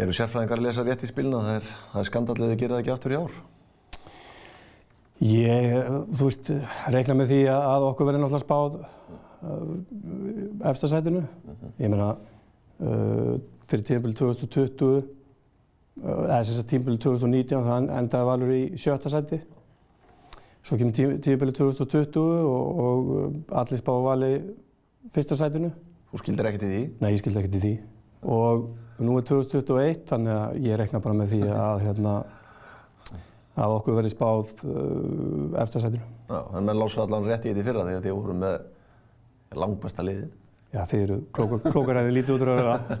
Eru sérfræðingar að lesa rétt í spilna? Það er, er skandallið að gera það ekki aftur í ár. Ég, þú veist, reikna með því að okkur verði náttúrulega spáð uh, efstasætinu. Mhm. Ég meina, uh, fyrir tímpil 2020, uh, eða þess að tímpil 2019, það endaði valur í sjötta sæti. Svo kemur tífabili 2020 og, og uh, allir spáðu vali fyrsta sætinu. Þú skildir ekkert í því? Nei, ég skildir ekkert í því. Og Nú er 2021 þannig að ég rekna bara með því að, hérna, að okkur verði spáð uh, eftirsættir. Já, en menn lása allan rétt í þetta í fyrra því að þið voru með langbæsta liði. Já, þið eru klókaræði lítið út úr að vera.